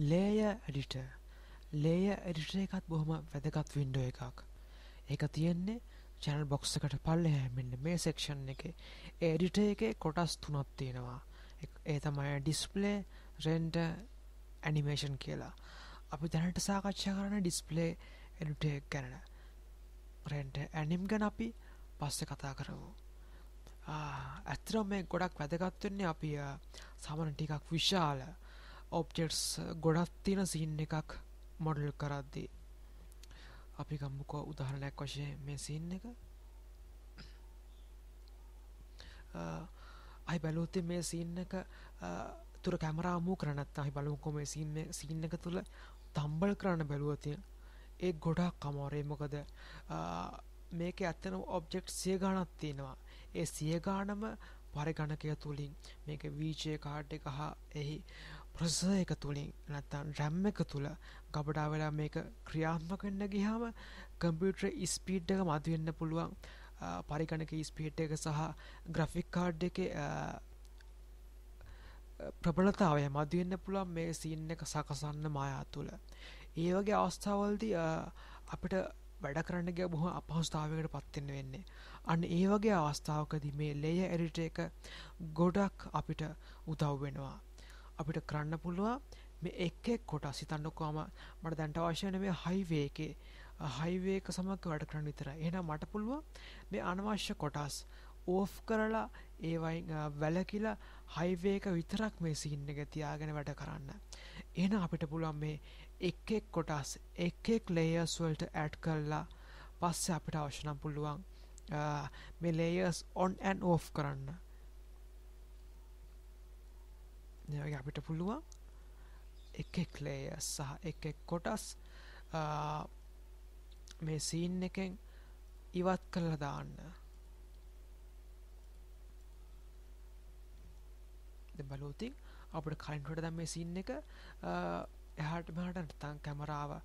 ලේය ඇඩිට ලේය ඇඩිට එකත් බොහොම වැදගත් වින්ඩෝ එකක් ඒක තියෙන්නේ චැනල් බොක්ස එකට පල්ලෙහැ මෙන්න මේ සෙක්ෂන් එක එඩිට එක කොටස් තුනත් තියෙනවා ඒ තමයි ඩිස්පලේ රෙන්ට ඇනිමේෂන් කියලා අපි දැනට සාකච්ඡා කරන ඩිස්පලේ එඩිට ගැන රෙන්ට ඇනිම් ගැන අපි පස්ස කතා කරමු ඇත්තරම් මේ ගොඩක් වැදගත්වන්නේ අපි සමන ටිකක් විශාල ඔබ්ජෙක්ස් ගොඩක් තියෙන සීන් එකක් මොඩල් කරද්දී අපි ගම්මුකෝ උදාහරණයක් වශයෙන් මේ සීන් එක අයි බැලූති මේ සීන් එක තුර කැමරාමූ කරනත් අහි බලමුකොම සින්න සින්න එක තුළ තම්බල් කරන්න බැලුවතිය ඒ ගොඩක් කමෝරේ මොකද මේක ඇත්තන ඔබ්ජෙක්් සිය ගානත් තියෙනවා ඒ සියගානම පරිගණකය තුළින් මේක වීජය කාඩ් එක හා එහි ප්‍රස එක තුළින් නැත්තම් රැම් එක තුළ ගබඩා වෙලා මේක ක්‍රියාත්මකන්න ගිහාම කම්පියුටර් ස්පීඩ් එක මතුවෙන්න පුළුවන් පරිගණක ස්පීට් එක සහ ග්‍රෆික් කාඩ් එක ප්‍රබලතාවය මදවෙන්න පුළුවන් මේ සින්න එක සකසන්න මයා තුළ ඒ වගේ අවස්ථාවල්ද අපිට වැඩ කරන්න ගැ බොහොම අපහස්ථාවකට පත්වෙන්න වෙන්නේ අන්න ඒ වගේ අවස්ථාවකද මේ ලේය එරිට එක ගොඩක් අපිට උදව් වෙනවා අපිට කරන්න පුළුව මේ එක් එක් කොට සිතන්නකොම මට දැන්ට අවශ්‍ය නෙමේ හයිවේ එකේ හයිවේක සමක් වැඩ කරන්න විතර එහෙනම් මට පුළුවන් මේ අනවශ්‍ය කොටස් ඕෆ් කරලා ඒවයින් වැලකිලා හයිවේක විතරක් මේ සීන් එක තියාගෙන වැඩ කරන්න. එහෙනම් අපිට පුළුවන් මේ එක් එක් කොටස් එක් එක් ලේයර්ස් වලට ඇඩ් කරලා පස්සේ අපිට අවශ්‍ය නම් පුළුවන් මේ ලේයර්ස් on and off කරන්න. මේ වගේ අපිට පුළුවන් එක එක් ලේයර්ස් සහ එක එක් කොටස් මේ සීන් එකෙන් ඉවත් කරලා දාන්න. දැන් බලමු ඉතින් අපිට කලින් වලට දැන් මේ සීන් එක එහාට මෙහාට නැත්නම් කැමරාව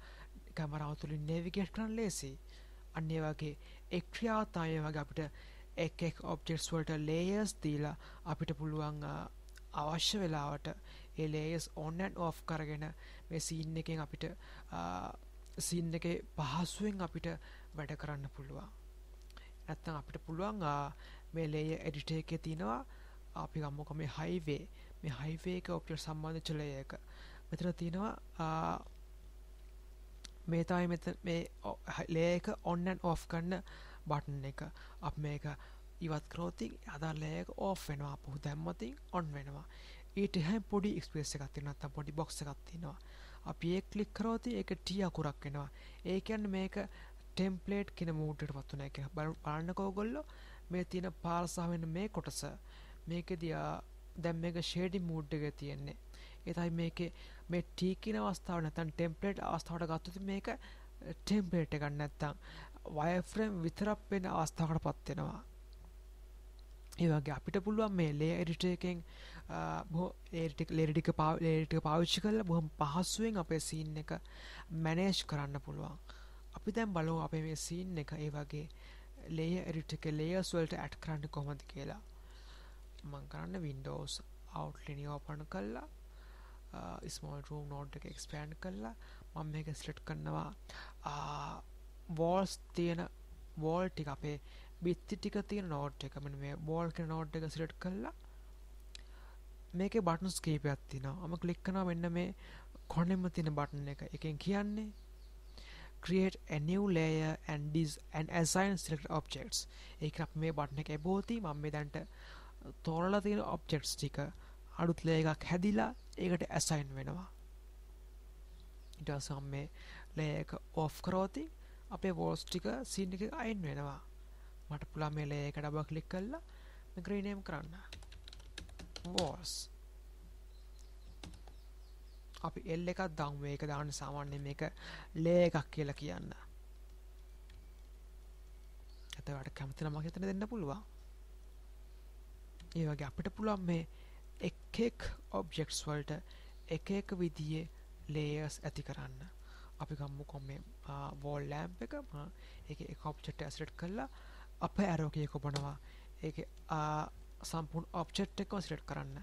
කැමරාව තුලින් නේවිගේට් කරන්න ලේසි. අන්න ඒ වගේ ඒ ක්‍රියාව තමයි වගේ අපිට එක් එක් ඔබ්ජෙක්ට්ස් වලට ලේයර්ස් දීලා අපිට පුළුවන් අවශ්‍ය වෙලාවට ඒ ලේස් ඔන්නන් ඕ් කරගෙන මේ සීන් එකෙන් අපිට සින් එක පහසුවෙන් අපිට වැඩ කරන්න පුළුවන් නැත්තම් අපිට පුළුවන් මේ ලේය එඩිට එකේ තියෙනවා අපි ගම්මක මේ හයිවේ මේ හයිවේ එක ඔපිට සම්බන්ධ චලය එක මෙතන තියෙනවා මේ තමයි මෙත මේ ලේක ඔන්නන් ඔෆ් කරන්න බටන් එක අප මේක ඉවත් කරෝතින් අදාල්ලයක ඕ වෙනවා පුහ දැම්මතින් ඔන් වෙනවා ඊට හැ පොඩි ක්ස්පේස එකත්තිනත් පොඩි බොක්ස එකත්තිෙනවා අපි ඒ කලික් කරෝති එක ටිය අකුරක් වෙනවා ඒකන් මේක ටෙම්පලේට් කෙන මූටට පත්වන එක බල පාලනකෝගොල්ලො මේ තියෙන පාර්සාාවෙන මේ කොටස මේක දයා දැම් මේක ෂේඩි මූඩ්ඩක තියෙන්නේ එතයි මේක මේ ටීකින අවස්ථාව නැතන් ටෙම්පලේට් අවස්ථාවට ගත්තුති මේක ටෙම්පලේට් ගන්න නැත්තං වයෆ්‍රම් විතරක් වෙන අවස්ථාවට පත්වෙනවා ඒවගේ අපිට පුළුවන් මේ ලේ එඩිටකෙන් ඒටික් ලෙඩික පා ලේටික පාවිච්චි කල බොහොම පහසුවෙන් අපේ සීන් එක මැනේෂ් කරන්න පුළුවන් අපි දැන් බලෝ අපේ මේ සීන් එක ඒ වගේ ලේ එඩිටක ලේස් වලට ඇට් කරන්න කොහොමද කියලා මං කරන්න වින්ඩෝස් අවට්ලිනි ඕපන කල්ලා ස්මෝල් රූම් නෝට් එක එක්ස්පෑන්් කල්ලා මම මේක ස්ලට් කරනවා වෝල්ස් තියෙන වෝල් ටික අපේ බිත්ති ටික තියෙන නෝට් එක මම මේ බෝල් කියන නෝට් එක සිලෙක්ට් කළා මේකේ බටන්ස් කීපයක් තියෙනවා මම ක්ලික් කරනවා මෙන්න මේ කොනෙම තියෙන බටන් එක එකෙන් කියන්නේ create a new layer and dis and assign selected objects ඒක අප මේ බටන් එක එබෝති මම මේ දැන්ට තෝරලා තියෙන objects ටික අලුත් layer එකක් හැදිලා ඒකට assign වෙනවා ඊට පස්සේ මේ layer එක off කරෝති අපේ walls ටික scene එකේ අයින් වෙනවා මට පුළා මේ ලේ එක ඩබ කලික් කල්ලා ග්‍රීනයම් කරන්න වෝස් අපි එල් එකත් දම් මේක දාන්න සාමාන්‍ය මේක ලේ එකක් කියලා කියන්න ඇතවට කැමතින මහිතන දෙන්න පුළුවන් ඒ වගේ අපිට පුළුවන් මේ එකෙක් ඔබ්ජෙක්ස් වල්ට එක එක විදියේ ලේයස් ඇති කරන්න අපි ගම්මු කොම් මේ වෝල් ලෑම්ප එකම එක එක ඔබ්ජෙක්ට ඇසට් කරලා අප ඇරෝකය කොබනවා ඒ සම්පූන් ඔබ්චෙට් එක සිලට් කරන්න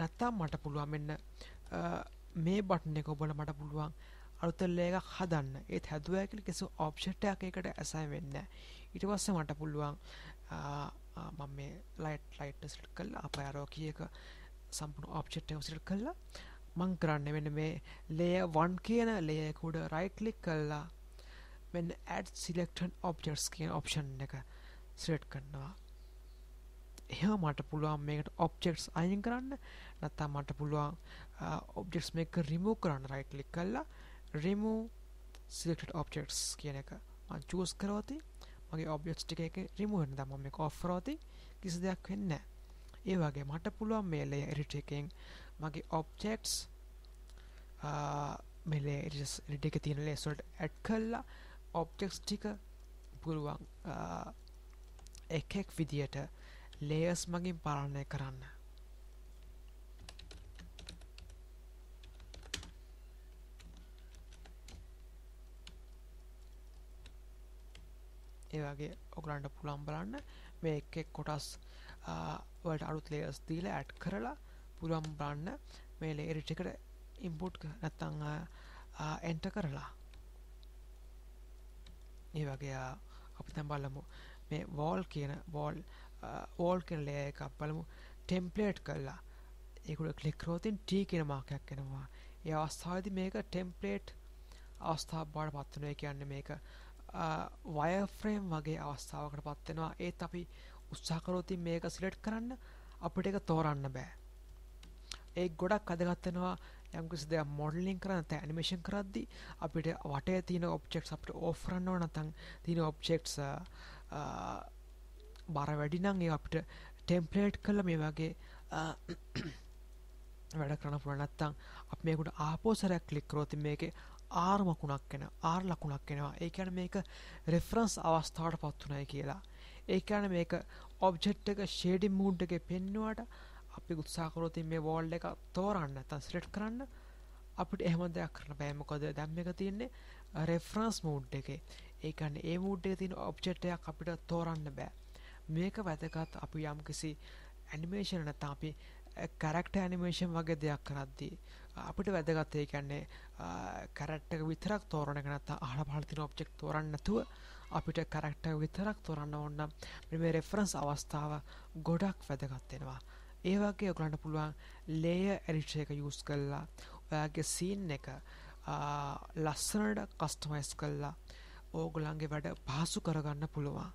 නැත්තම් මට පුළුවන් මෙන්න මේ බට්න එක ඔබල මට පුළුවන් අලුතල්ලේක හදන්න ඒත් හැදුවඇකල කෙසු ඔබ්ෂට්ටයක් එකට ඇසයි වෙන්න ඉට පස්ස මට පුළුවන් මම මේ ලයිට් ලයිට් සිල් කල් අප අරෝ කියක සම්පූර්ණ ඔබ්චෙට්ටය සිල් කල්ලා මං කරන්න වෙන මේ ලේ වන් කියන ලේකුඩ රයිට්ලික් කල්ලා මෙන්න add selection objects කියන option එක select කරනවා එහෙම මට පුළුවන් මේකට objects අයින් කරන්න නැත්නම් මට පුළුවන් objects මේක remove කරන්න right click කරලා remove selected objects කියන එක මම choose කරවතී මගේ ඔබ්ෙක්ස් ටික එක රිමුව වෙන දම මේ ඔෆරෝති කිසි දෙයක් වෙන්න ඒ වගේ මට පුළුවන් මේලේ එරිට එකෙන් මගේ ඔබ්ෙක්ස් මෙලේ එඩික තියෙන ලේසොල්ට ඇඩ් කල්ලා ඔබ්ටෙක්ස් ටික පුළුවන් එකෙක් විදියට ලේයස් මගින් පාලනය කරන්න ඒවගේ ඔගලන්ට පුළම් බලන්න මේ එකෙක් කොටස් වලට අලුත් ලේස් දීල ඇට් කරලා පුළම් බලන්න මේ ලේරිටිකට ඉම්පුට් නැත්තං එන්ට කරලා ඒ වගේ අපි දැන් බලමු මේ වෝල් කියන වෝල් වෝල් කියන ලේයර් එකක් බලමු ටෙම්ප්ලේට් කරලා ඒකට ක්ලික් කරොත් T කියන මාකයක් එනවා ඒ අවස්ථාවේදී මේක ටෙම්ප්ලේට් අවස්ථාවක් බවට පත් වෙනවා ඒ කියන්නේ මේක වයර් ෆ්‍රේම් වගේ අවස්ථාවකට පත් වෙනවා ඒත් අපි උත්සාහ කරොත් මේක සිලෙක්ට් කරන්න අපිට ඒක තෝරන්න බෑ ඒක ගොඩක් අදගත් වෙනවා යම්කිසි දෙයක් මොඩලින් කරන්න තෑ ඇනිමේෂන් කරද්දි අපිට වටේ තියෙන ඔබ්ෙක්ස් අපට ඕෆ් කරන්න ඕන නැතන් තියෙන ඔබ්ෙක්ස් බර වැඩි නම් ඒ අපිට ටෙම්ප්ලේට් කළ මේ වගේ වැඩ කරන පුළුවන් නැත්තම් අපි මේකට ආපෝසරයක් ක්ලික් කරොත් මේකේ ආර් මකුණක් එන ආර් ලකුණක් එනවා ඒ කියන්නේ මේක රෙෆරන්ස් අවස්ථාවට පත් උනායි කියලා ඒ කියන්නේ මේක ඔබ්ජෙක්ට් එක ෂේඩින් මූඩ් එකේ පෙන්වුවාට අපි උත්සාහකරොතින් මේ වෝල් එක තෝරන්න ඇතන් ස්ලෙට් කරන්න අපිට එහම දෙයක් කරන බෑමකොද දැම්ම එක තියන්නේ රෙෆරන්ස් මූඩ් එකේ ඒකන්න ඒ මූඩ්ඩේ තින ඔබ්ජෙට්ටයක් අපිට තෝරන්න බෑ මේක වැදගත් අපි යම් කිසි ඇනිමේෂණ නතා අපි කැරක්ට ඇනිමේෂන් වගේ දෙයක් කරද්දී අපිට වැදගත්තය කියන්නේ කැරට්ටක විතරක් තෝරණ නැත අහල පහලතින ඔබ්ජෙක් තෝරන්නතුව අපිට කරක්ට විතරක් තොරන්න ඔන්නම් මෙම රෙෆරන්ස් අවස්ථාව ගොඩක් වැදගත්වෙනවා ඒ වගේ ඔගලන්ට පුළුවන් ලේය ඇරිෂ එක යුස් කල්ලා ඔයාගේ සීන් එක ලස්සනට කස්ටමයිස් කල්ලා ඕගොලන්ගේ වැඩ පහසු කරගන්න පුළුවන්